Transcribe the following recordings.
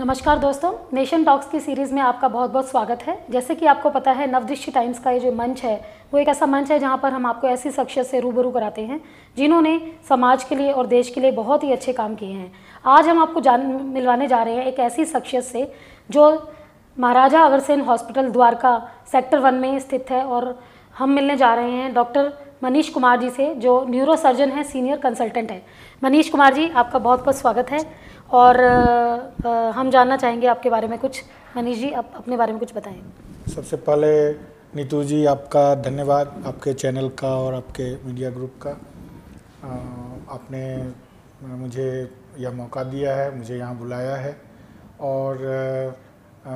नमस्कार दोस्तों nation talks की सीरीज़ में आपका बहुत बहुत स्वागत है जैसे कि आपको पता है नवदृष्टि टाइम्स का ये जो मंच है वो एक ऐसा मंच है जहाँ पर हम आपको ऐसी शख्सियत से रूबरू कराते हैं जिन्होंने समाज के लिए और देश के लिए बहुत ही अच्छे काम किए हैं आज हम आपको जान मिलवाने जा रहे हैं एक ऐसी शख्सियत से जो Maharaja Agrasen hospital Dwarka sector one में स्थित है और हम मिलने जा रहे हैं डॉक्टर मनीष कुमार जी से जो न्यूरो सर्जन है सीनियर कंसल्टेंट है मनीष कुमार जी आपका बहुत बहुत स्वागत है और हम जानना चाहेंगे आपके बारे में कुछ मनीष जी आप अपने बारे में कुछ बताएं सबसे पहले नीतू जी आपका धन्यवाद आपके चैनल का और आपके मीडिया ग्रुप का आपने मुझे यह मौका दिया है मुझे यहाँ बुलाया है और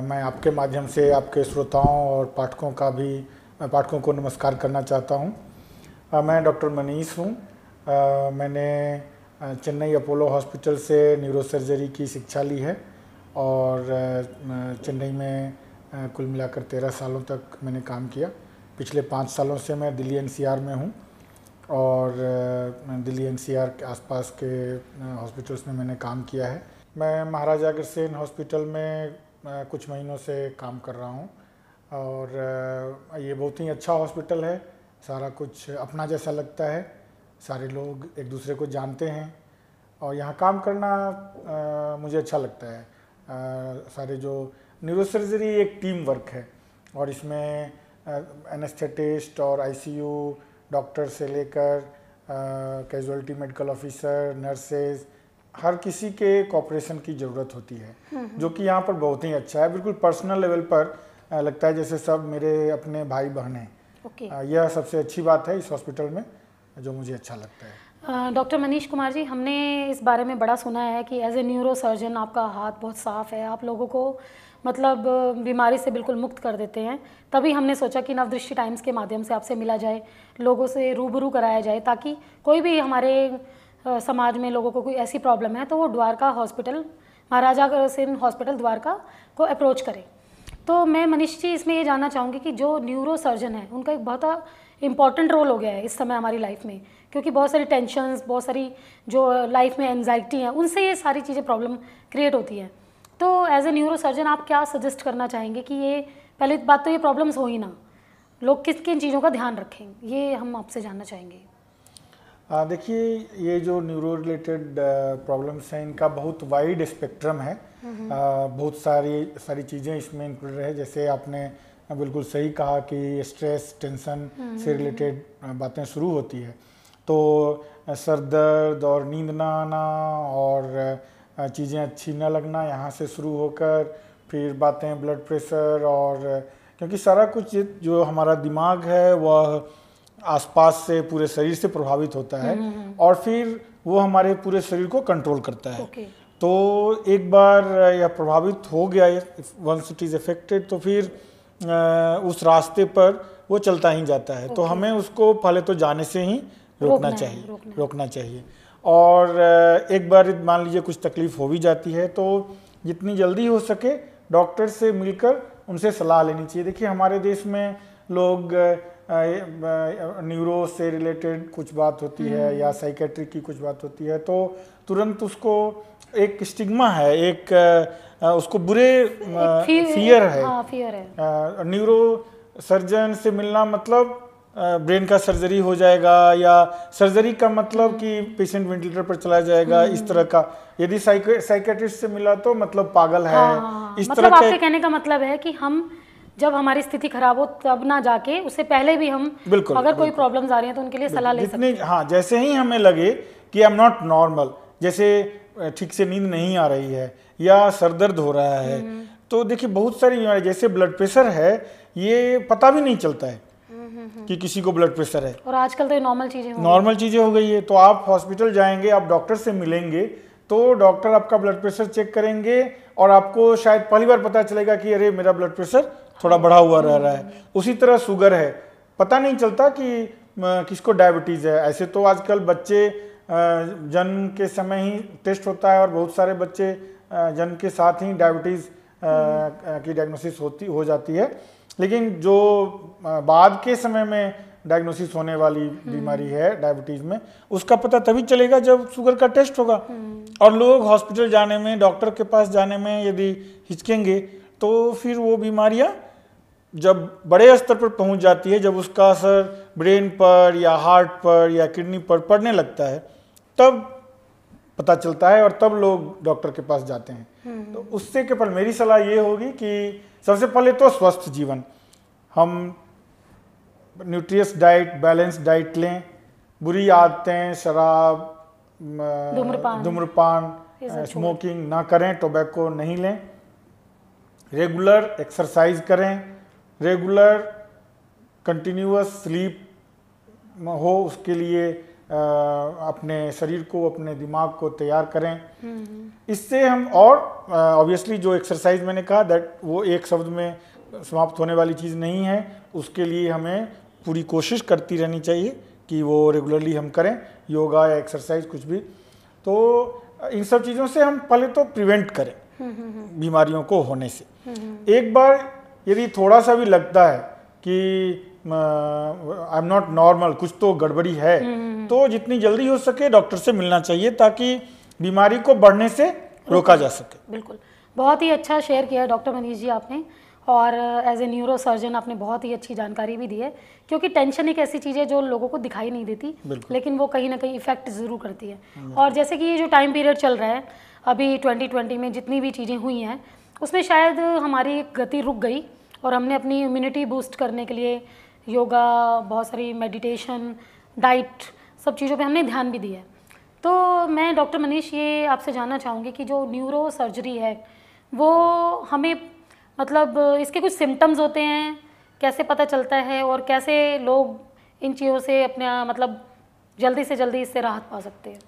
मैं आपके माध्यम से आपके श्रोताओं और पाठकों का भी मैं पाठकों को नमस्कार करना चाहता हूँ मैं डॉक्टर मनीष हूँ मैंने चेन्नई अपोलो हॉस्पिटल से न्यूरो सर्जरी की शिक्षा ली है और चेन्नई में कुल मिलाकर तेरह सालों तक मैंने काम किया पिछले पाँच सालों से मैं दिल्ली एनसीआर में हूँ और दिल्ली एनसीआर के आसपास के हॉस्पिटल्स में मैंने काम किया है मैं महाराजा अग्रसेन हॉस्पिटल में कुछ महीनों से काम कर रहा हूँ और ये बहुत ही अच्छा हॉस्पिटल है सारा कुछ अपना जैसा लगता है सारे लोग एक दूसरे को जानते हैं और यहाँ काम करना आ, मुझे अच्छा लगता है आ, सारे जो न्यूरोसर्जरी एक टीम वर्क है और इसमें एनेस्थेटिस्ट और आईसीयू डॉक्टर से लेकर कैजुअलिटी मेडिकल ऑफिसर नर्सेज हर किसी के कॉपरेशन की ज़रूरत होती है हम्म, हम्म। जो कि यहाँ पर बहुत ही अच्छा है बिल्कुल पर्सनल लेवल पर लगता है जैसे सब मेरे अपने भाई बहन हैं okay. यह सबसे अच्छी बात है इस हॉस्पिटल में जो मुझे अच्छा लगता है डॉक्टर मनीष कुमार जी हमने इस बारे में बड़ा सुना है कि एज ए न्यूरो सर्जन आपका हाथ बहुत साफ़ है आप लोगों को मतलब बीमारी से बिल्कुल मुक्त कर देते हैं तभी हमने सोचा कि नवदृष्टि टाइम्स के माध्यम से आपसे मिला जाए लोगों से रूबरू कराया जाए ताकि कोई भी हमारे समाज में लोगों को कोई ऐसी प्रॉब्लम है तो वो द्वारका हॉस्पिटल महाराजा सिंह हॉस्पिटल द्वारका को अप्रोच करें तो मैं मनीष जी इसमें ये जानना चाहूँगी कि जो न्यूरो सर्जन है उनका एक बहुत इम्पॉर्टेंट रोल हो गया है इस समय हमारी लाइफ में क्योंकि बहुत सारी टेंशन बहुत सारी जो लाइफ में एनजाइटी है उनसे ये सारी चीज़ें प्रॉब्लम क्रिएट होती है तो एज ए न्यूरो सर्जन आप क्या सजेस्ट करना चाहेंगे कि ये पहले बात तो ये प्रॉब्लम्स हो ही ना लोग किस किन चीज़ों का ध्यान रखें ये हम आपसे जानना चाहेंगे देखिए ये जो न्यूरो रिलेटेड प्रॉब्लम्स हैं इनका बहुत वाइड स्पेक्ट्रम है आ, बहुत सारी सारी चीज़ें इसमें इंक्लूड है जैसे आपने हाँ, बिल्कुल सही कहा कि स्ट्रेस हम्म। टेंशन से रिलेटेड बातें शुरू होती है तो सर दर्द और नींद ना आना और चीज़ें अच्छी न लगना यहाँ से शुरू होकर फिर बातें ब्लड प्रेशर और क्योंकि सारा कुछ जो हमारा दिमाग है वह आसपास से पूरे शरीर से प्रभावित होता है हम्म, हम्म, और फिर वो हमारे पूरे शरीर को कंट्रोल करता है okay. तो एक बार यह प्रभावित हो गया वंस इट इज़ अफेक्टेड तो फिर उस रास्ते पर वो चलता ही जाता है तो हमें उसको पहले तो जाने से ही रोकना, रोकना चाहिए रोकना, रोकना चाहिए और एक बार मान लीजिए कुछ तकलीफ हो भी जाती है तो जितनी जल्दी हो सके डॉक्टर से मिलकर उनसे सलाह लेनी चाहिए देखिए हमारे देश में लोग न्यूरो से रिलेटेड कुछ बात होती है हम्म। या साइकेट्रिक की कुछ बात होती है तो तुरंत उसको एक स्टिग्मा है एक उसको बुरे फियर है, फियर हाँ, है। न्यूरो सर्जन से मिलना मतलब ब्रेन का सर्जरी हो जाएगा या सर्जरी का मतलब हम्म। कि पेशेंट वेंटिलेटर पर चला जाएगा इस हम्म। तरह का यदि साइकेट्रिस्ट से मिला तो मतलब पागल है हाँ, इस मतलब तरह आपके कहने का मतलब है कि हम जब हमारी स्थिति खराब हो तब ना जाके उससे पहले भी हम बिल्कुल अगर कोई प्रॉब्लम आ रही है तो उनके लिए सलाह ले सकते हाँ जैसे ही हमें लगे कि आई एम नॉट नॉर्मल जैसे ठीक से नींद नहीं आ रही है या सर दर्द हो रहा है हम्म। तो देखिए बहुत सारी बीमारी जैसे ब्लड प्रेशर है ये पता भी नहीं चलता है हम्म, हम्म, कि किसी को ब्लड प्रेशर है और आजकल तो नॉर्मल चीजें नॉर्मल चीजें हो गई है तो आप हॉस्पिटल जाएंगे आप डॉक्टर से मिलेंगे तो डॉक्टर आपका ब्लड प्रेशर चेक करेंगे और आपको शायद पहली बार पता चलेगा कि अरे मेरा ब्लड प्रेशर थोड़ा बढ़ा हुआ रह रहा है उसी तरह शुगर है पता नहीं चलता कि किसको डायबिटीज़ है ऐसे तो आजकल बच्चे जन्म के समय ही टेस्ट होता है और बहुत सारे बच्चे जन्म के साथ ही डायबिटीज़ की डायग्नोसिस होती हो जाती है लेकिन जो बाद के समय में डायग्नोसिस होने वाली हम्म। बीमारी है डायबिटीज़ में उसका पता तभी चलेगा जब शुगर का टेस्ट होगा हम्म। और लोग हॉस्पिटल जाने में डॉक्टर के पास जाने में यदि हिचकेंगे तो फिर वो बीमारियाँ जब बड़े स्तर पर पहुंच जाती है जब उसका असर ब्रेन पर या हार्ट पर या किडनी पर पड़ने लगता है तब पता चलता है और तब लोग डॉक्टर के पास जाते हैं हम्म। तो उससे के पर मेरी सलाह ये होगी कि सबसे पहले तो स्वस्थ जीवन हम न्यूट्रियस डाइट बैलेंस डाइट लें बुरी आदतें शराब धूम्रपान स्मोकिंग ना करें टोबैको नहीं लें रेगुलर एक्सरसाइज करें रेगुलर कंटिन्यूस स्लीप हो उसके लिए आ, अपने शरीर को अपने दिमाग को तैयार करें हम्म। इससे हम और ऑब्वियसली जो एक्सरसाइज मैंने कहा दैट वो एक शब्द में समाप्त होने वाली चीज़ नहीं है उसके लिए हमें पूरी कोशिश करती रहनी चाहिए कि वो रेगुलरली हम करें योगा या एक्सरसाइज कुछ भी तो इन सब चीज़ों से हम पहले तो प्रिवेंट करें हम्म, हम्म, बीमारियों को होने से एक बार यदि थोड़ा सा भी लगता है कि आई एम नॉट नॉर्मल कुछ तो गड़बड़ी है हम्म, हम्म, हम्म। तो जितनी जल्दी हो सके डॉक्टर से मिलना चाहिए ताकि बीमारी को बढ़ने से रोका जा सके बिल्कुल बहुत ही अच्छा शेयर किया डॉक्टर मनीष जी आपने और एज ए न्यूरो सर्जन आपने बहुत ही अच्छी जानकारी भी दी है क्योंकि टेंशन एक ऐसी चीज़ है जो लोगों को दिखाई नहीं देती लेकिन वो कहीं ना कहीं इफेक्ट ज़रूर करती है और जैसे कि ये जो टाइम पीरियड चल रहा है अभी 2020 में जितनी भी चीज़ें हुई हैं उसमें शायद हमारी गति रुक गई और हमने अपनी इम्यूनिटी बूस्ट करने के लिए योगा बहुत सारी मेडिटेशन डाइट सब चीज़ों पे हमने ध्यान भी दिया है तो मैं डॉक्टर मनीष ये आपसे जानना चाहूँगी कि जो न्यूरो सर्जरी है वो हमें मतलब इसके कुछ सिम्टम्स होते हैं कैसे पता चलता है और कैसे लोग इन चीज़ों से अपना मतलब जल्दी से जल्दी इससे राहत पा सकते हैं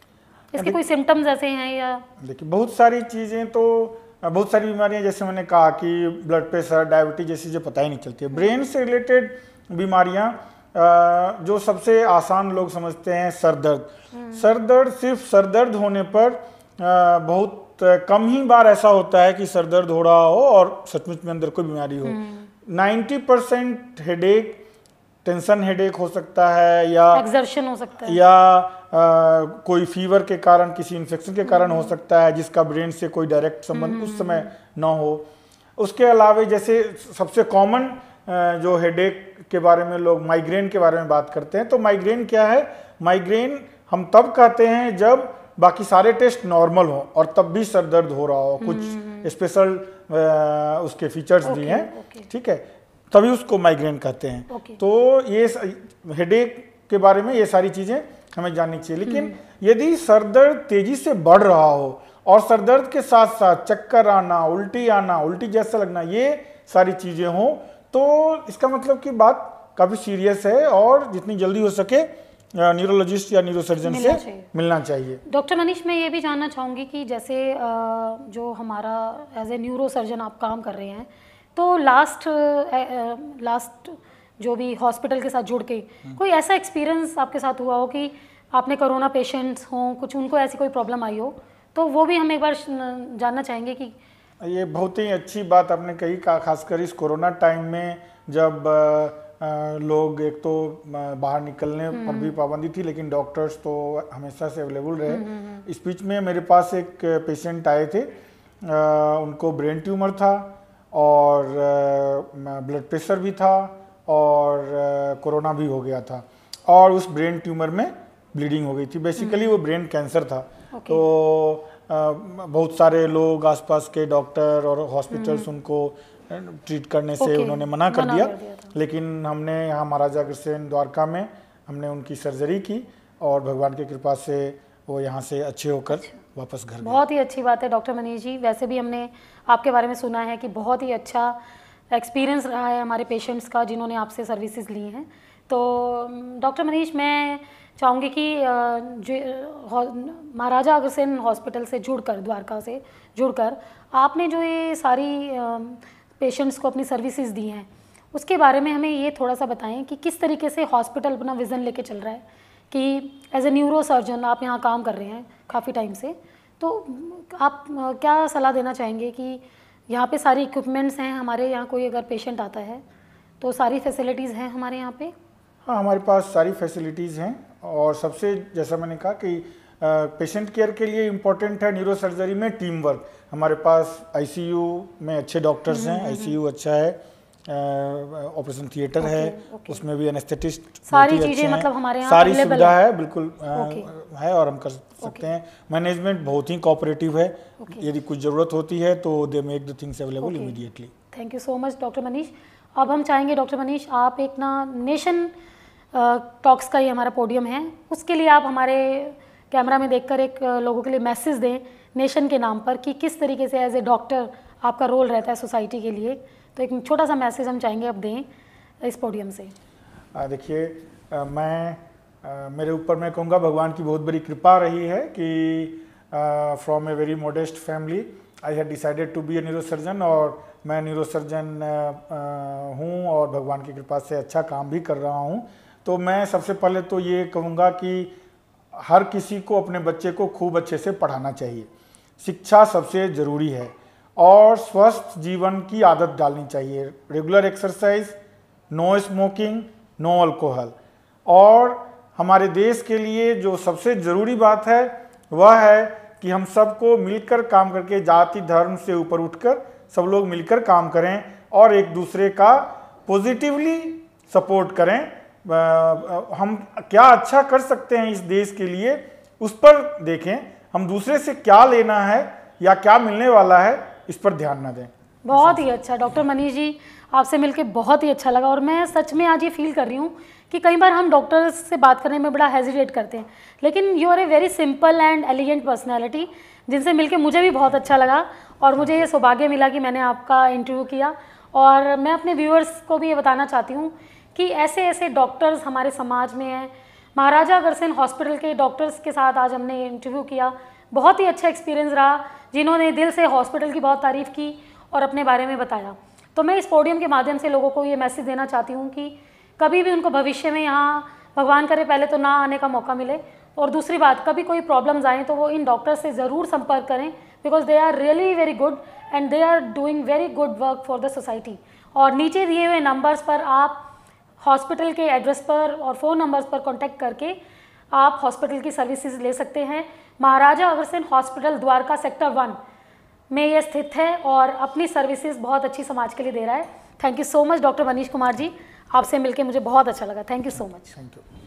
इसके कोई सिम्टम्स ऐसे हैं या देखिए बहुत सारी चीज़ें तो बहुत सारी बीमारियां जैसे मैंने कहा कि ब्लड प्रेशर डायबिटीज जैसी जो पता ही नहीं चलती है ब्रेन से रिलेटेड बीमारियां जो सबसे आसान लोग समझते हैं सर दर्द हम्म। सर दर्द सिर्फ सर दर्द होने पर बहुत कम ही बार ऐसा होता है कि सर दर्द हो रहा हो और सचमुच में अंदर कोई बीमारी हो हम्म। Ninety percent headache tension headache हो सकता है या एग्जर्शन हो सकता है या कोई फीवर के कारण किसी इन्फेक्शन के कारण हो सकता है जिसका ब्रेन से कोई डायरेक्ट संबंध उस हम्म। समय ना हो उसके अलावे जैसे सबसे कॉमन जो हेडेक के बारे में लोग माइग्रेन के बारे में बात करते हैं तो माइग्रेन क्या है माइग्रेन हम तब कहते हैं जब बाकी सारे टेस्ट नॉर्मल हो और तब भी सर दर्द हो रहा हो हम्म, कुछ स्पेशल हम्म, उसके फीचर्स भी हैं ठीक है तभी उसको माइग्रेन कहते हैं तो ये हेडेक के बारे में ये सारी चीज़ें हमें जाननी चाहिए लेकिन हम्म। यदि सर दर्द तेजी से बढ़ रहा हो और सर दर्द के साथ साथ चक्कर आना उल्टी आना उल्टी जैसा लगना ये सारी चीज़ें हों तो इसका मतलब कि बात काफ़ी सीरियस है और जितनी जल्दी हो सके न्यूरोलॉजिस्ट या न्यूरोसर्जन से चाहिए। मिलना चाहिए डॉक्टर मनीष मैं ये भी जानना चाहूंगी कि जैसे जो हमारा एज ए न्यूरोसर्जन आप काम कर रहे हैं तो लास्ट लास्ट जो भी हॉस्पिटल के साथ जुड़ के कोई ऐसा एक्सपीरियंस आपके साथ हुआ हो कि आपने कोरोना पेशेंट्स हों कुछ उनको ऐसी कोई प्रॉब्लम आई हो तो वो भी हम एक बार जानना चाहेंगे कि ये बहुत ही अच्छी बात आपने कही का खासकर इस कोरोना टाइम में जब लोग एक तो बाहर निकलने हम्म। पर भी पाबंदी थी लेकिन डॉक्टर्स तो हमेशा से अवेलेबल रहे हम्म, हम्म, इस बीच में मेरे पास एक पेशेंट आए थे उनको ब्रेन ट्यूमर था और ब्लड प्रेशर भी था और कोरोना भी हो गया था और उस ब्रेन ट्यूमर में ब्लीडिंग हो गई थी बेसिकली वो ब्रेन कैंसर था okay. तो आ, बहुत सारे लोग आसपास के डॉक्टर और हॉस्पिटल्स हम्म। उनको ट्रीट करने से okay. उन्होंने मना कर दिया, दिया लेकिन हमने यहाँ महाराजा कृष्ण द्वारका में हमने उनकी सर्जरी की और भगवान की कृपा से वो यहाँ से अच्छे होकर अच्छा। वापस घर बहुत ही अच्छी बात है डॉक्टर मनीष जी वैसे भी हमने आपके बारे में सुना है कि बहुत ही अच्छा एक्सपीरियंस रहा है हमारे पेशेंट्स का जिन्होंने आपसे सर्विसेज ली हैं तो डॉक्टर मनीष मैं चाहूँगी कि जो महाराजा अग्रसेन हॉस्पिटल से जुड़कर द्वारका से जुड़कर आपने जो ये सारी पेशेंट्स को अपनी सर्विसेज दी हैं उसके बारे में हमें ये थोड़ा सा बताएं कि किस तरीके से हॉस्पिटल अपना विज़न लेके चल रहा है कि एज ए न्यूरो सर्जन आप यहाँ काम कर रहे हैं काफ़ी टाइम से तो आप क्या सलाह देना चाहेंगे कि यहाँ पे सारी इक्विपमेंट्स हैं हमारे यहाँ कोई अगर पेशेंट आता है तो सारी फैसिलिटीज़ हैं हमारे यहाँ पे हाँ हमारे पास सारी फैसिलिटीज़ हैं और सबसे जैसा मैंने कहा कि पेशेंट केयर के लिए इम्पोर्टेंट है न्यूरो सर्जरी में टीम वर्क हमारे पास आईसीयू में अच्छे डॉक्टर्स हैं आईसीयू हम्म, हम्म, हम्म। अच्छा है ऑपरेशन थिएटर okay, है okay. उसमें भी एनेस्थेटिस्ट सारी चीज़ें मतलब हमारे यहाँ सारी सुविधा है बिल्कुल okay. है और हम कर सकते okay. हैं मैनेजमेंट बहुत ही कोऑपरेटिव है okay. यदि कुछ ज़रूरत होती है तो they make the things available immediately thank you so much doctor Manish अब हम चाहेंगे डॉक्टर मनीष आप एक ना नेशन टॉक्स का ये हमारा पोडियम है उसके लिए आप हमारे कैमरा में देखकर एक लोगों के लिए मैसेज दें नेशन के नाम पर कि किस तरीके से एज ए डॉक्टर आपका रोल रहता है सोसाइटी के लिए तो एक छोटा सा मैसेज हम चाहेंगे आप दें इस पोडियम से देखिए मैं आ, मेरे ऊपर मैं कहूँगा भगवान की बहुत बड़ी कृपा रही है कि from a very modest family I had decided to be a neurosurgeon और मैं न्यूरोसर्जन हूँ और भगवान की कृपा से अच्छा काम भी कर रहा हूँ तो मैं सबसे पहले तो ये कहूँगा कि हर किसी को अपने बच्चे को खूब अच्छे से पढ़ाना चाहिए शिक्षा सबसे ज़रूरी है और स्वस्थ जीवन की आदत डालनी चाहिए regular exercise no smoking no alcohol और हमारे देश के लिए जो सबसे ज़रूरी बात है वह है कि हम सबको मिलकर काम करके जाति धर्म से ऊपर उठकर सब लोग मिलकर काम करें और एक दूसरे का पॉजिटिवली सपोर्ट करें हम क्या अच्छा कर सकते हैं इस देश के लिए उस पर देखें हम दूसरे से क्या लेना है या क्या मिलने वाला है इस पर ध्यान ना दें बहुत ही अच्छा डॉक्टर मनीष जी आपसे मिलकर बहुत ही अच्छा लगा और मैं सच में आज ये फील कर रही हूँ कि कई बार हम डॉक्टर्स से बात करने में बड़ा हेजिटेट करते हैं लेकिन you are a very simple and elegant personality जिनसे मिलकर मुझे भी बहुत अच्छा लगा और मुझे ये सौभाग्य मिला कि मैंने आपका इंटरव्यू किया और मैं अपने व्यूअर्स को भी ये बताना चाहती हूँ कि ऐसे ऐसे डॉक्टर्स हमारे समाज में हैं महाराजा अगरसेन हॉस्पिटल के डॉक्टर्स के साथ आज हमने इंटरव्यू किया बहुत ही अच्छा एक्सपीरियंस रहा जिन्होंने दिल से हॉस्पिटल की बहुत तारीफ़ की और अपने बारे में बताया तो मैं इस पोडियम के माध्यम से लोगों को ये मैसेज देना चाहती हूँ कि कभी भी उनको भविष्य में यहाँ भगवान करे पहले तो ना आने का मौका मिले और दूसरी बात कभी कोई प्रॉब्लम्स आएँ तो वो इन डॉक्टर्स से ज़रूर संपर्क करें because they are really very good and they are doing very good work for the society और नीचे दिए हुए नंबर्स पर आप हॉस्पिटल के एड्रेस पर और फ़ोन नंबर्स पर कॉन्टैक्ट करके आप हॉस्पिटल की सर्विसेज ले सकते हैं Maharaja Agrasen hospital Dwarka sector one में ये स्थित है और अपनी सर्विसेज बहुत अच्छी समाज के लिए दे रहा है thank you so much doctor Manish Kumar ji आपसे मिलकर मुझे बहुत अच्छा लगा thank you so much thank you